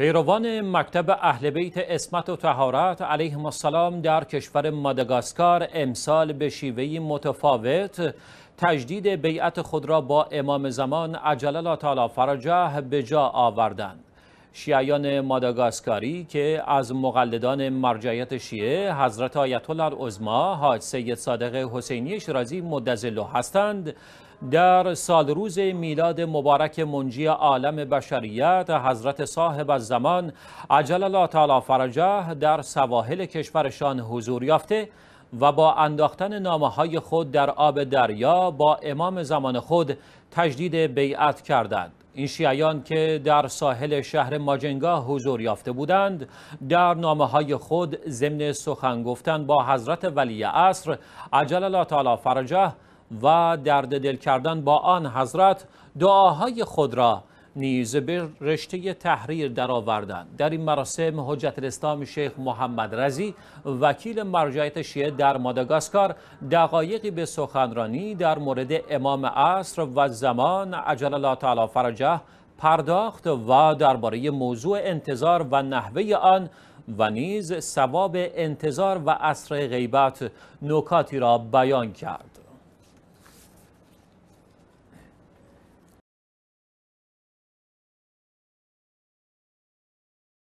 پیروان مکتب اهل بیت اسمت و تهارت علیهم السلام در کشور ماداگاسکار امسال به شیوهی متفاوت تجدید بیعت خود را با امام زمان عجل الله فرجه به جا آوردند. شیعیان ماداگاسکاری که از مقلدان مرجعیت شیعه حضرت آیت الله حاج سید صادق حسینی شیرازی مدزلو هستند در سال روز میلاد مبارک منجی عالم بشریت حضرت صاحب الزمان عجل الله تعالی فرجه در سواحل کشورشان حضور یافته و با انداختن نامه های خود در آب دریا با امام زمان خود تجدید بیعت کردند. این شیعیان که در ساحل شهر ماجنگا حضور یافته بودند در نامه های خود ضمن سخن گفتن با حضرت ولی عصر عجل الله تعالی فرجه و درد دل کردن با آن حضرت دعاهای خود را نیز به رشته تحریر درآوردن در این مراسم حجت الاسلام شیخ محمد رزی وکیل مرجعیت شیعه در ماداگاسکار دقایقی به سخنرانی در مورد امام عصر و زمان عجل الله تعالی فرجه پرداخت و درباره موضوع انتظار و نحوه آن و نیز ثواب انتظار و عصر غیبت نکاتی را بیان کرد